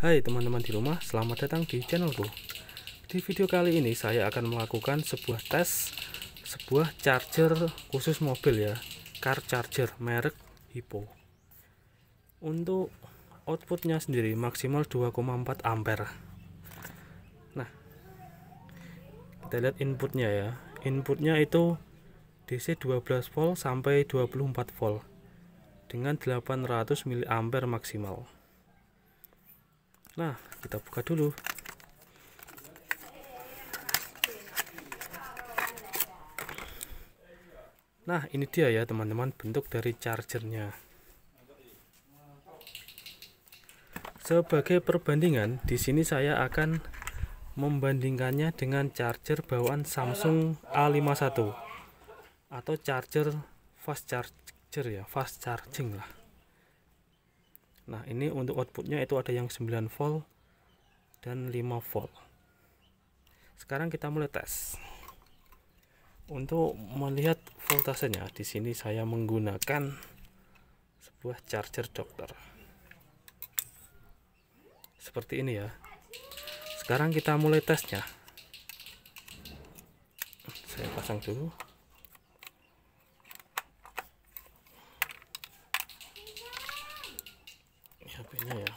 Hai teman-teman di rumah, selamat datang di channelku Di video kali ini saya akan melakukan sebuah tes Sebuah charger khusus mobil ya Car charger merek Hippo Untuk outputnya sendiri maksimal 2,4 ampere Nah Kita lihat inputnya ya Inputnya itu DC 12 volt sampai 24 volt Dengan 800 mA maksimal Nah, kita buka dulu. Nah, ini dia ya teman-teman bentuk dari chargernya. Sebagai perbandingan, di sini saya akan membandingkannya dengan charger bawaan Samsung A51 atau charger fast charger ya, fast charging lah nah ini untuk outputnya itu ada yang 9 volt dan 5 volt sekarang kita mulai tes untuk melihat voltasenya di sini saya menggunakan sebuah charger dokter seperti ini ya sekarang kita mulai tesnya saya pasang dulu kayaknya ya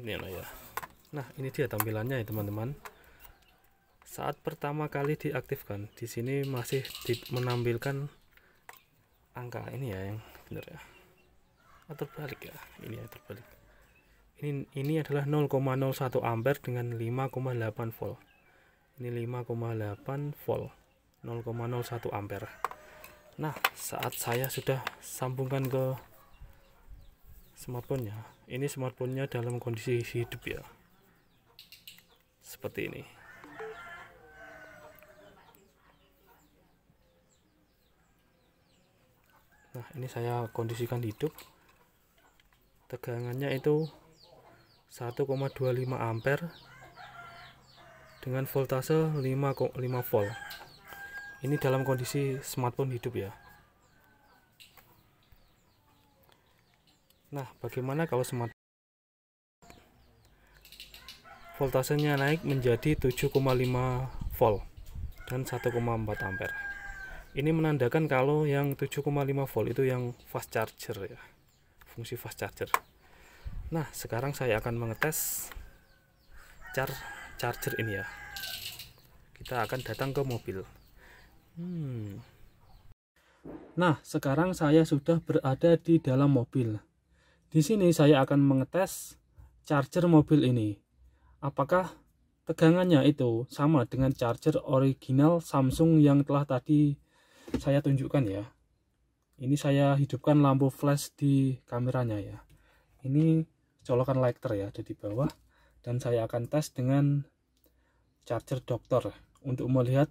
ini loh ya nah ini dia tampilannya ya teman-teman saat pertama kali diaktifkan di sini masih menampilkan angka ini ya yang benar ya atau ah, terbalik ya ini ya terbalik ini ini adalah 0,01 ampere dengan 5,8 volt ini 5,8 volt 0,01 ampere nah saat saya sudah sambungkan ke smartphone nya ini smartphone nya dalam kondisi hidup ya seperti ini nah ini saya kondisikan hidup tegangannya itu 1,25 ampere dengan voltase 5,5 volt ini dalam kondisi smartphone hidup ya nah bagaimana kalau smart voltasenya naik menjadi 7,5 volt dan 1,4 ampere ini menandakan kalau yang 7,5 volt itu yang fast charger ya fungsi fast charger nah sekarang saya akan mengetes char charger ini ya kita akan datang ke mobil Hmm. Nah, sekarang saya sudah berada di dalam mobil. Di sini saya akan mengetes charger mobil ini. Apakah tegangannya itu sama dengan charger original Samsung yang telah tadi saya tunjukkan ya. Ini saya hidupkan lampu flash di kameranya ya. Ini colokan lighter ya, ada di bawah. Dan saya akan tes dengan charger dokter untuk melihat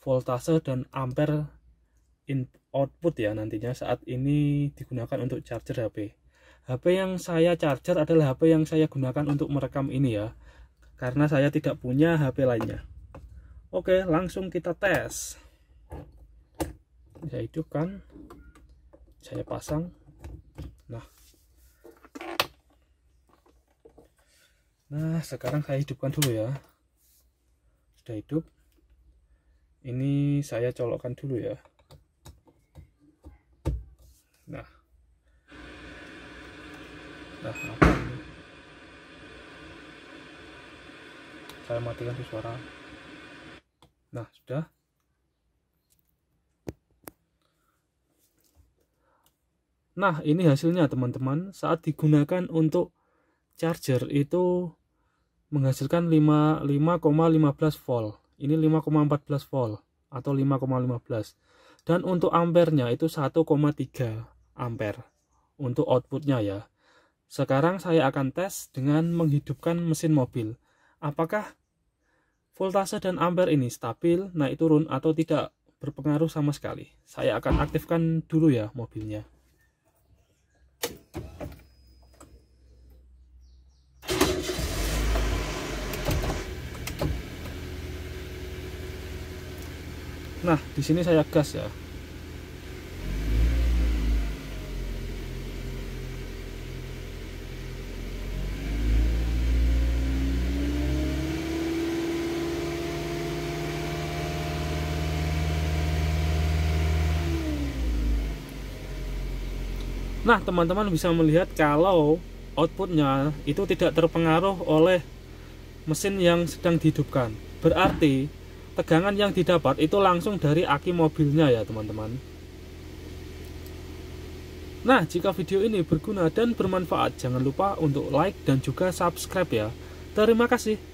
voltase dan ampere input output ya nantinya saat ini digunakan untuk charger HP. HP yang saya charger adalah HP yang saya gunakan untuk merekam ini ya. Karena saya tidak punya HP lainnya. Oke, langsung kita tes. Saya hidupkan. Saya pasang. Nah. Nah, sekarang saya hidupkan dulu ya. Sudah hidup ini saya colokkan dulu ya nah nah apa saya matikan suara nah sudah Nah, ini hasilnya teman-teman. Saat digunakan untuk charger itu menghasilkan 5,15 volt. Ini 5,14 volt atau 5,15. Dan untuk ampernya itu 1,3 ampere untuk outputnya ya. Sekarang saya akan tes dengan menghidupkan mesin mobil. Apakah voltase dan ampere ini stabil, naik turun atau tidak berpengaruh sama sekali. Saya akan aktifkan dulu ya mobilnya. Nah, di sini saya gas ya. Nah, teman-teman bisa melihat kalau outputnya itu tidak terpengaruh oleh mesin yang sedang dihidupkan. Berarti tegangan yang didapat itu langsung dari aki mobilnya ya teman-teman Nah jika video ini berguna dan bermanfaat jangan lupa untuk like dan juga subscribe ya Terima kasih